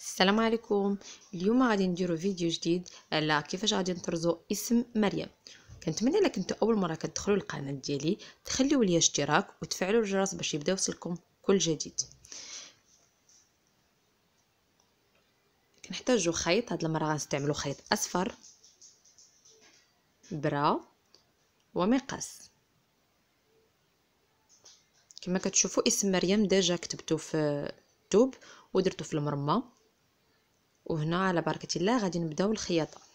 السلام عليكم اليوم غادي نديرو فيديو جديد على كيفاش غادي نطرزو اسم مريم كنتمنى الا كنتو اول مره كتدخلوا القناه ديالي تخليو ليا اشتراك وتفعلوا الجرس باش يبدا يوصلكم كل جديد كنحتاجو خيط هاد المره غنستعملو خيط اصفر برا ومقص كما كتشوفوا اسم مريم ديجا كتبته في الثوب ودرته في المرمى وهنا على بركه الله غادي نبداو الخياطه